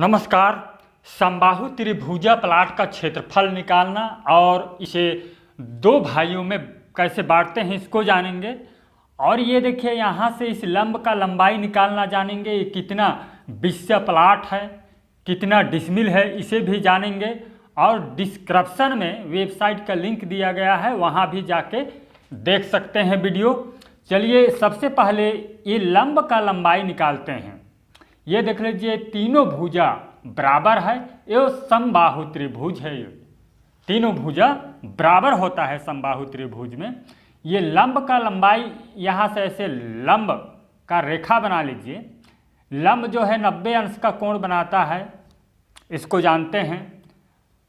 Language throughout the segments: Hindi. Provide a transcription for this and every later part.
नमस्कार संबाहु त्रिभुजा प्लाट का क्षेत्रफल निकालना और इसे दो भाइयों में कैसे बांटते हैं इसको जानेंगे और ये देखिए यहाँ से इस लंब का लंबाई निकालना जानेंगे ये कितना विश्व प्लाट है कितना डिसमिल है इसे भी जानेंगे और डिस्क्रिप्शन में वेबसाइट का लिंक दिया गया है वहाँ भी जाके देख सकते हैं वीडियो चलिए सबसे पहले ये लंब का लंबाई निकालते हैं ये देख लीजिए तीनों भुजा बराबर है एवं समबाहु त्रिभुज है ये तीनों भुजा बराबर होता है समबाहु त्रिभुज में ये लंब का लंबाई यहाँ से ऐसे लंब का रेखा बना लीजिए लंब जो है नब्बे अंश का कोण बनाता है इसको जानते हैं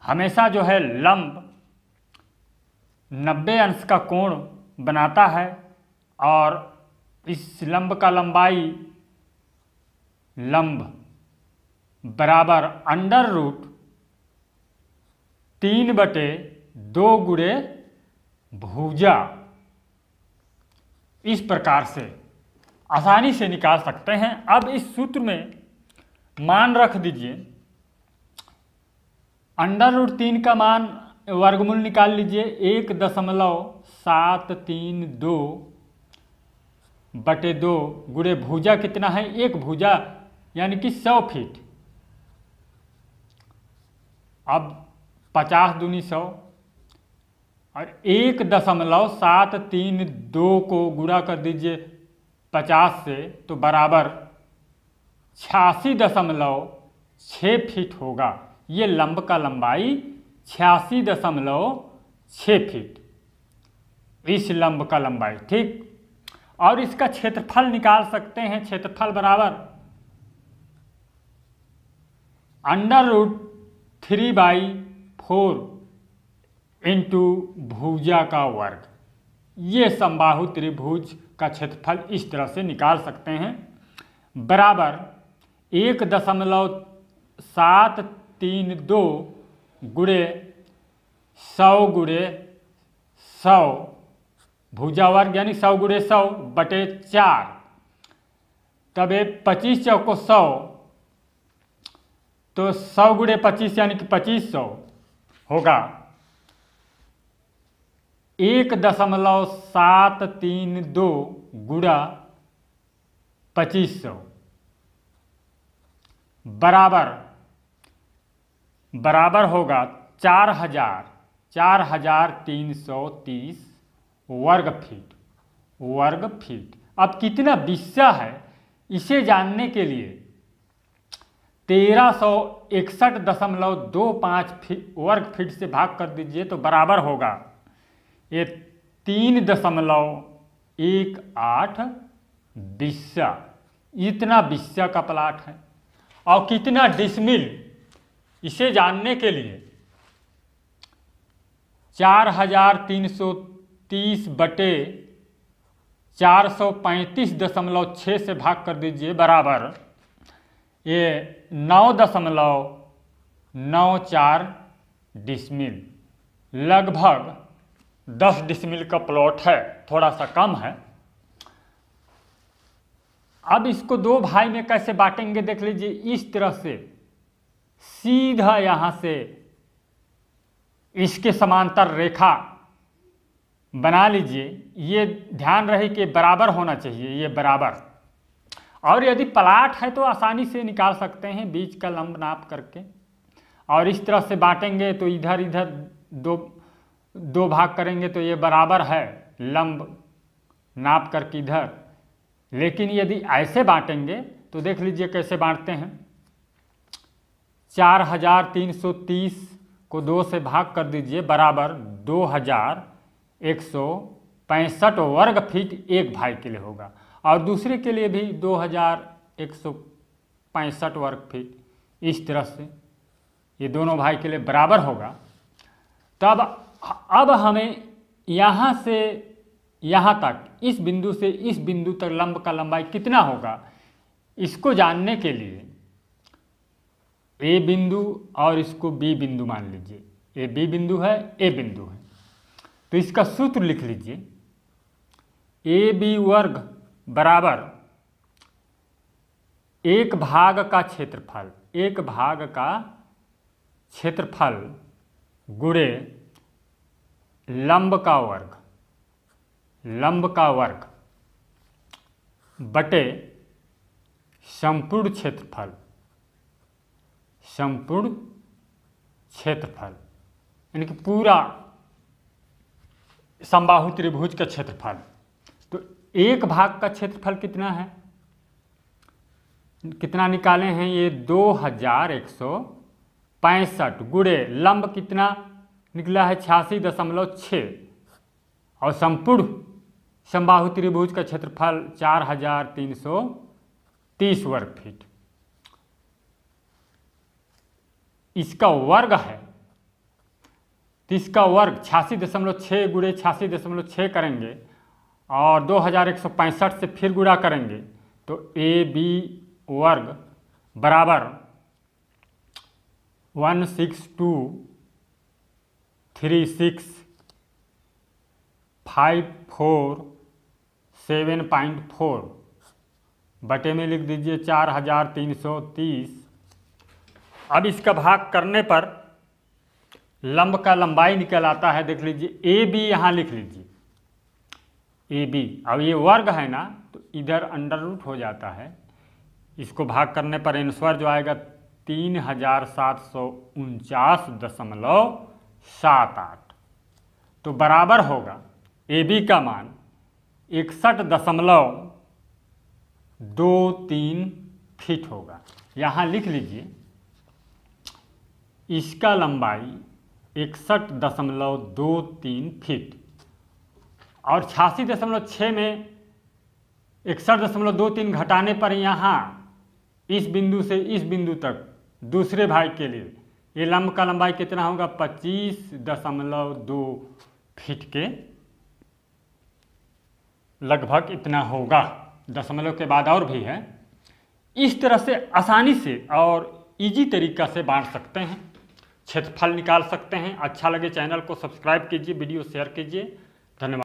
हमेशा जो है लंब नब्बे अंश का कोण बनाता है और इस लंब का लंबाई लंब बराबर अंडर रूट तीन बटे दो गुड़े भूजा इस प्रकार से आसानी से निकाल सकते हैं अब इस सूत्र में मान रख दीजिए अंडर रूट तीन का मान वर्गमूल निकाल लीजिए एक दशमलव सात तीन दो बटे दो गुड़े भुजा कितना है एक भुजा यानी कि सौ फीट अब पचास दूनी सौ और एक दशमलव सात तीन दो को गुणा कर दीजिए पचास से तो बराबर छियासी दशमलव छः फीट होगा ये लंब का लंबाई छियासी दशमलव छः फीट इस लंब का लंबाई ठीक और इसका क्षेत्रफल निकाल सकते हैं क्षेत्रफल बराबर under root three by four into भुजा का वर्ग ये संबाहु त्रिभुज का क्षेत्रफल इस तरह से निकाल सकते हैं बराबर एक दशमलव सात तीन दो गुड़े सौ गुड़े सौ भुजा वर्ग यानी सौ गुड़े सौ बटे चार तब ये पच्चीस चौको सौ तो सौ गुड़े पच्चीस यानी कि पच्चीस सौ होगा एक दशमलव सात तीन दो गुड़ा पच्चीस सौ बराबर बराबर होगा चार हजार चार हजार तीन सौ तीस वर्ग फीट वर्ग फीट अब कितना बिस्सा है इसे जानने के लिए तेरह सौ इकसठ दशमलव दो पाँच वर्ग फीट से भाग कर दीजिए तो बराबर होगा ये तीन दशमलव एक आठ बिस्सा इतना बिस्सा का प्लाट है और कितना डिसमिल इसे जानने के लिए चार हजार तीन सौ तीस बटे चार सौ पैंतीस दशमलव छः से भाग कर दीजिए बराबर ये नौ दशमलव नौ चार डिसमिल लगभग दस डिसमिल का प्लॉट है थोड़ा सा कम है अब इसको दो भाई में कैसे बांटेंगे देख लीजिए इस तरह से सीधा यहाँ से इसके समांतर रेखा बना लीजिए ये ध्यान रहे कि बराबर होना चाहिए ये बराबर और यदि प्लाट है तो आसानी से निकाल सकते हैं बीज का लंब नाप करके और इस तरह से बांटेंगे तो इधर इधर दो दो भाग करेंगे तो ये बराबर है लंब नाप करके इधर लेकिन यदि ऐसे बांटेंगे तो देख लीजिए कैसे बांटते हैं चार हजार तीन सौ तीस को दो से भाग कर दीजिए बराबर दो हजार एक सौ पैंसठ वर्ग फीट एक भाई के लिए होगा और दूसरे के लिए भी दो हज़ार एक सौ पैंसठ वर्ग फीट इस तरह से ये दोनों भाई के लिए बराबर होगा तब अब हमें यहाँ से यहाँ तक इस बिंदु से इस बिंदु तक लंब का लंबाई कितना होगा इसको जानने के लिए ए बिंदु और इसको बी बिंदु मान लीजिए ए बी बिंदु है ए बिंदु है तो इसका सूत्र लिख लीजिए ए बी वर्ग बराबर एक भाग का क्षेत्रफल एक भाग का क्षेत्रफल गुड़े लंब का वर्ग लंब का वर्ग बटे संपूर्ण क्षेत्रफल संपूर्ण क्षेत्रफल यानी कि पूरा संबाहु त्रिभुज का क्षेत्रफल एक भाग का क्षेत्रफल कितना है कितना निकाले हैं ये दो हजार एक सौ पैंसठ गुड़े लंब कितना निकला है छियासी दशमलव छ और संपूर्ण संबाहु त्रिभुज का क्षेत्रफल चार हजार तीन सौ तीस वर्ग फीट इसका वर्ग है इसका वर्ग छियासी दशमलव छ गुड़े छियासी दशमलव छ करेंगे और दो से फिर गुणा करेंगे तो ए बी वर्ग बराबर one six two three six five four seven point four बटे में लिख दीजिए चार हजार तीन सौ तीस अब इसका भाग करने पर लंब का लंबाई निकल आता है देख लीजिए ए बी यहाँ लिख लीजिए ए बी अब ये वर्ग है ना तो इधर अंडर रूट हो जाता है इसको भाग करने पर आंसर जो आएगा तीन हजार सात सौ उनचास दशमलव सात आठ तो बराबर होगा ए बी का मान इकसठ दशमलव दो तीन फीट होगा यहाँ लिख लीजिए इसका लंबाई इकसठ दशमलव दो तीन फीट और छियासी दशमलव छः में इकसठ दशमलव दो तीन घटाने पर यहाँ इस बिंदु से इस बिंदु तक दूसरे भाग के लिए ये लंब का लंबाई कितना होगा पच्चीस दशमलव दो फीट के लगभग इतना होगा दशमलव के बाद और भी है इस तरह से आसानी से और इजी तरीका से बांट सकते हैं क्षेत्रफल निकाल सकते हैं अच्छा लगे चैनल को सब्सक्राइब कीजिए वीडियो शेयर कीजिए धन्यवाद